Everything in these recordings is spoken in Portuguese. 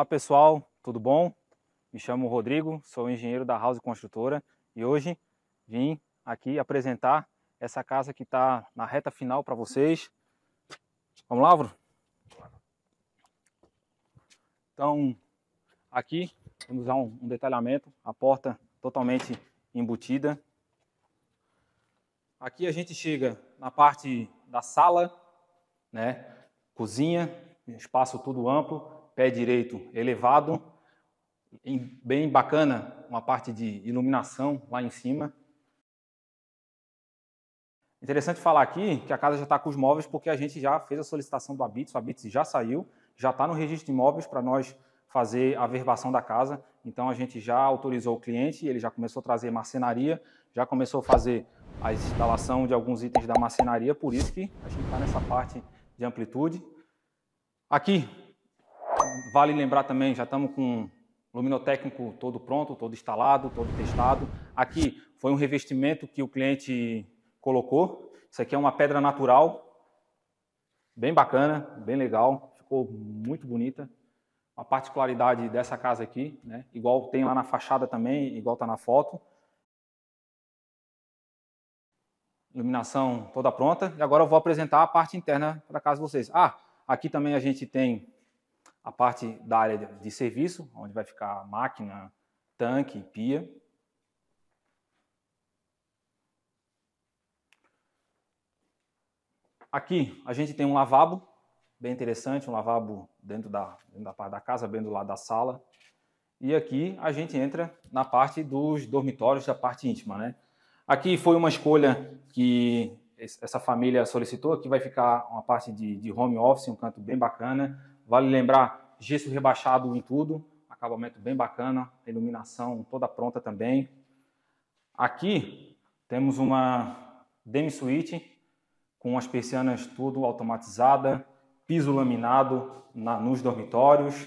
Olá pessoal, tudo bom? Me chamo Rodrigo, sou engenheiro da House Construtora e hoje vim aqui apresentar essa casa que está na reta final para vocês. Vamos lá, Bruno? Então, aqui vamos usar um, um detalhamento, a porta totalmente embutida. Aqui a gente chega na parte da sala, né? cozinha, espaço tudo amplo pé direito elevado, bem bacana, uma parte de iluminação lá em cima. Interessante falar aqui que a casa já está com os móveis porque a gente já fez a solicitação do Habits, o Habits já saiu, já está no registro de imóveis para nós fazer a verbação da casa. Então a gente já autorizou o cliente, ele já começou a trazer marcenaria, já começou a fazer a instalação de alguns itens da marcenaria, por isso que a gente está nessa parte de amplitude. Aqui, vale lembrar também, já estamos com o luminotécnico todo pronto, todo instalado, todo testado. Aqui foi um revestimento que o cliente colocou. Isso aqui é uma pedra natural, bem bacana, bem legal, ficou muito bonita. Uma particularidade dessa casa aqui, né? igual tem lá na fachada também, igual está na foto. Iluminação toda pronta. E agora eu vou apresentar a parte interna para casa de vocês. Ah, aqui também a gente tem a parte da área de serviço, onde vai ficar máquina, tanque, pia. Aqui a gente tem um lavabo, bem interessante, um lavabo dentro da, dentro da parte da casa, bem do lado da sala. E aqui a gente entra na parte dos dormitórios, da parte íntima, né? Aqui foi uma escolha que essa família solicitou, aqui vai ficar uma parte de, de home office, um canto bem bacana Vale lembrar, gesso rebaixado em tudo, acabamento bem bacana, iluminação toda pronta também. Aqui temos uma demi suite com as persianas tudo automatizada, piso laminado na, nos dormitórios.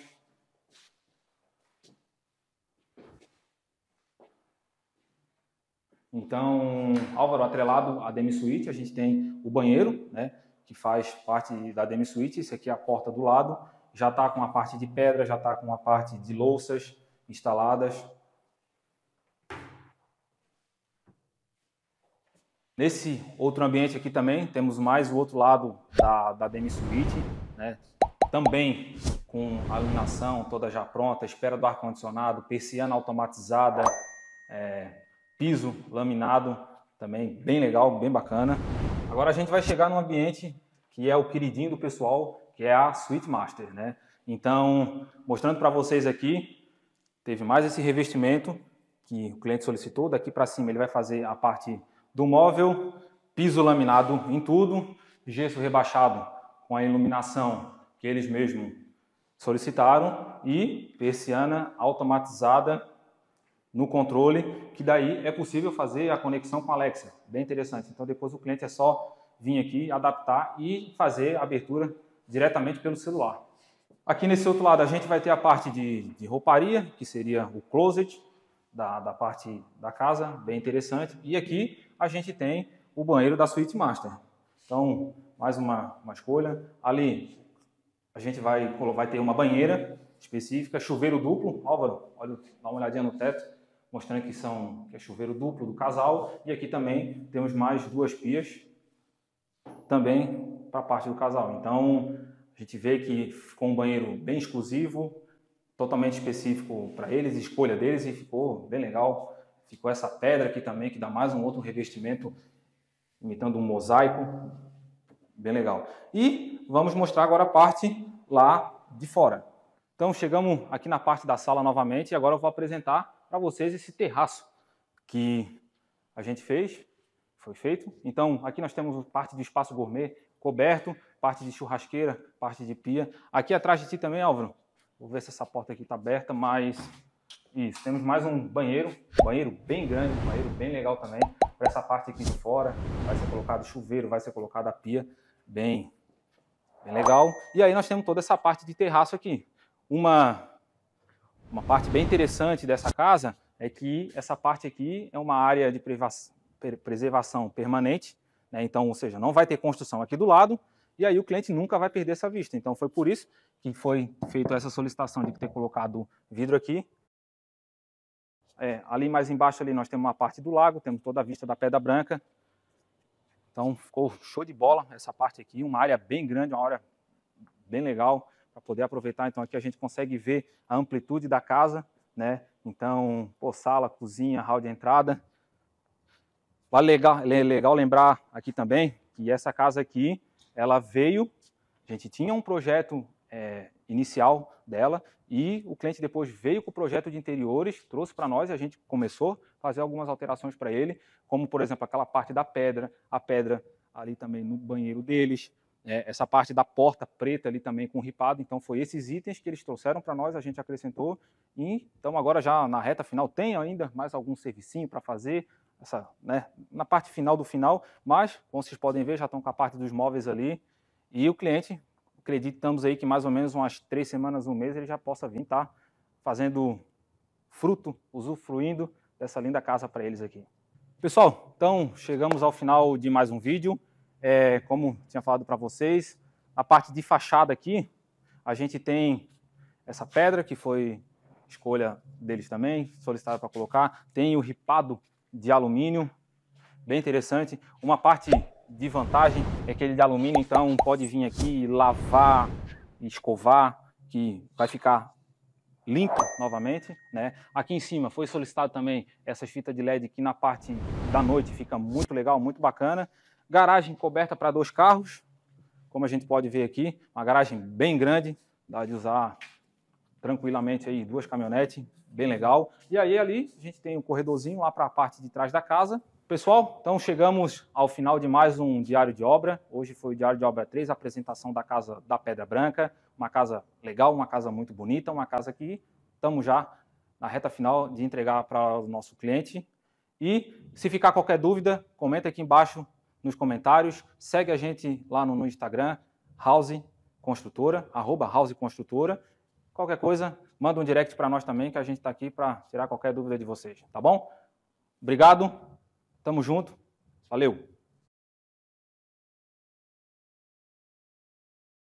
Então, Álvaro, atrelado à demi suite, a gente tem o banheiro, né? que faz parte da Demi Suite. Isso aqui é a porta do lado. Já está com a parte de pedra, já está com a parte de louças instaladas. Nesse outro ambiente aqui também temos mais o outro lado da, da Demi Suite, né? também com a iluminação toda já pronta, espera do ar-condicionado, persiana automatizada, é, piso laminado também bem legal, bem bacana. Agora a gente vai chegar num ambiente que é o queridinho do pessoal, que é a Suite Master, né? Então, mostrando para vocês aqui, teve mais esse revestimento que o cliente solicitou. Daqui para cima ele vai fazer a parte do móvel, piso laminado em tudo, gesso rebaixado com a iluminação que eles mesmos solicitaram e persiana automatizada no controle, que daí é possível fazer a conexão com a Alexa. Bem interessante. Então depois o cliente é só vir aqui, adaptar e fazer a abertura diretamente pelo celular. Aqui nesse outro lado a gente vai ter a parte de, de rouparia, que seria o closet da, da parte da casa, bem interessante. E aqui a gente tem o banheiro da suíte master. Então, mais uma, uma escolha. Ali a gente vai, vai ter uma banheira específica, chuveiro duplo. Álvaro, olha, dá uma olhadinha no teto mostrando que são que é chuveiro duplo do casal. E aqui também temos mais duas pias também para a parte do casal. Então a gente vê que ficou um banheiro bem exclusivo, totalmente específico para eles, escolha deles e ficou bem legal. Ficou essa pedra aqui também que dá mais um outro revestimento imitando um mosaico, bem legal. E vamos mostrar agora a parte lá de fora. Então chegamos aqui na parte da sala novamente e agora eu vou apresentar para vocês esse terraço que a gente fez, foi feito. Então, aqui nós temos parte do espaço gourmet coberto, parte de churrasqueira, parte de pia. Aqui atrás de ti também, Álvaro, vou ver se essa porta aqui está aberta, mas... Isso, temos mais um banheiro, banheiro bem grande, banheiro bem legal também, para essa parte aqui de fora, vai ser colocado chuveiro, vai ser colocada a pia, bem, bem legal. E aí nós temos toda essa parte de terraço aqui, uma uma parte bem interessante dessa casa é que essa parte aqui é uma área de preservação permanente, né? então, ou seja, não vai ter construção aqui do lado, e aí o cliente nunca vai perder essa vista. Então foi por isso que foi feita essa solicitação de ter colocado vidro aqui. É, ali mais embaixo ali nós temos uma parte do lago, temos toda a vista da Pedra Branca. Então ficou show de bola essa parte aqui, uma área bem grande, uma área bem legal para poder aproveitar. Então aqui a gente consegue ver a amplitude da casa, né? Então, pô, sala, cozinha, hall de entrada. Vale legal, legal lembrar aqui também que essa casa aqui, ela veio, a gente tinha um projeto é, inicial dela e o cliente depois veio com o projeto de interiores, trouxe para nós e a gente começou a fazer algumas alterações para ele, como por exemplo aquela parte da pedra, a pedra ali também no banheiro deles, é, essa parte da porta preta ali também com ripado. Então, foi esses itens que eles trouxeram para nós, a gente acrescentou. E, então, agora já na reta final tem ainda mais algum servicinho para fazer, essa, né, na parte final do final, mas, como vocês podem ver, já estão com a parte dos móveis ali. E o cliente, acreditamos aí que mais ou menos umas três semanas, um mês, ele já possa vir estar tá, fazendo fruto, usufruindo dessa linda casa para eles aqui. Pessoal, então chegamos ao final de mais um vídeo é, como tinha falado para vocês, a parte de fachada aqui, a gente tem essa pedra que foi escolha deles também, solicitada para colocar. Tem o ripado de alumínio, bem interessante. Uma parte de vantagem é que ele é de alumínio, então pode vir aqui lavar, escovar, que vai ficar limpo novamente, né? Aqui em cima foi solicitado também essas fitas de LED que na parte da noite fica muito legal, muito bacana garagem coberta para dois carros, como a gente pode ver aqui, uma garagem bem grande, dá de usar tranquilamente aí duas caminhonetes, bem legal. E aí ali a gente tem um corredorzinho lá para a parte de trás da casa. Pessoal, então chegamos ao final de mais um diário de obra. Hoje foi o diário de obra 3, a apresentação da casa da Pedra Branca, uma casa legal, uma casa muito bonita, uma casa que estamos já na reta final de entregar para o nosso cliente. E se ficar qualquer dúvida, comenta aqui embaixo nos comentários. Segue a gente lá no, no Instagram, House Construtora, arroba House Construtora. Qualquer coisa, manda um direct para nós também, que a gente está aqui para tirar qualquer dúvida de vocês, tá bom? Obrigado, tamo junto, valeu!